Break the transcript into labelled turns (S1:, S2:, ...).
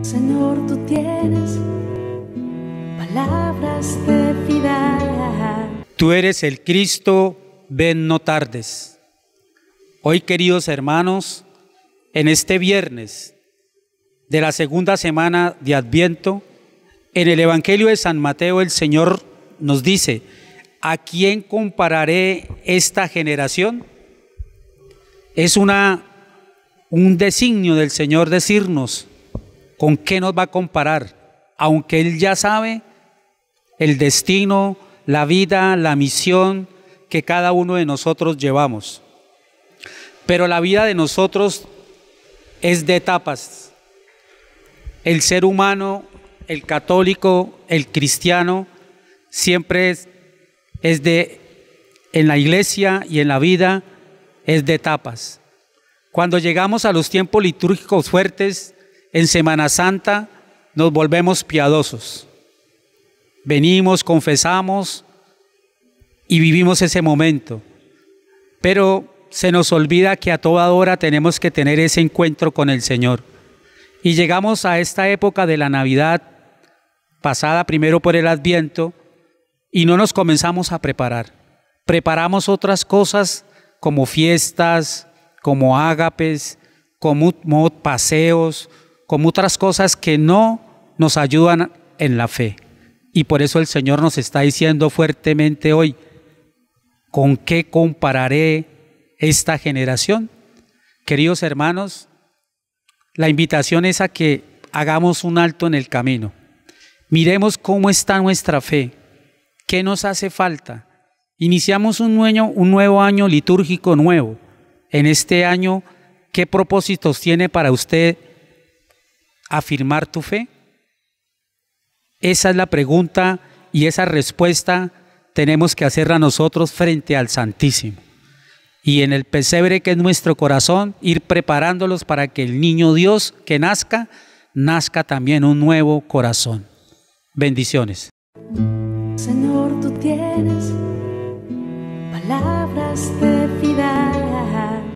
S1: Señor, tú tienes palabras de vida. Tú eres el Cristo, ven no tardes. Hoy, queridos hermanos, en este viernes de la segunda semana de Adviento, en el Evangelio de San Mateo el Señor nos dice, ¿a quién compararé esta generación? Es una, un designio del Señor decirnos, ¿Con qué nos va a comparar? Aunque Él ya sabe el destino, la vida, la misión que cada uno de nosotros llevamos. Pero la vida de nosotros es de etapas. El ser humano, el católico, el cristiano, siempre es, es de, en la iglesia y en la vida, es de etapas. Cuando llegamos a los tiempos litúrgicos fuertes, en Semana Santa nos volvemos piadosos. Venimos, confesamos y vivimos ese momento. Pero se nos olvida que a toda hora tenemos que tener ese encuentro con el Señor. Y llegamos a esta época de la Navidad, pasada primero por el Adviento, y no nos comenzamos a preparar. Preparamos otras cosas como fiestas, como ágapes, como paseos, como otras cosas que no nos ayudan en la fe. Y por eso el Señor nos está diciendo fuertemente hoy, ¿con qué compararé esta generación? Queridos hermanos, la invitación es a que hagamos un alto en el camino. Miremos cómo está nuestra fe, qué nos hace falta. Iniciamos un, nuevo, un nuevo año litúrgico nuevo. En este año, ¿qué propósitos tiene para usted afirmar tu fe? Esa es la pregunta y esa respuesta tenemos que hacerla nosotros frente al Santísimo. Y en el pesebre que es nuestro corazón, ir preparándolos para que el niño Dios que nazca, nazca también un nuevo corazón. Bendiciones. Señor, tú tienes palabras de fidelidad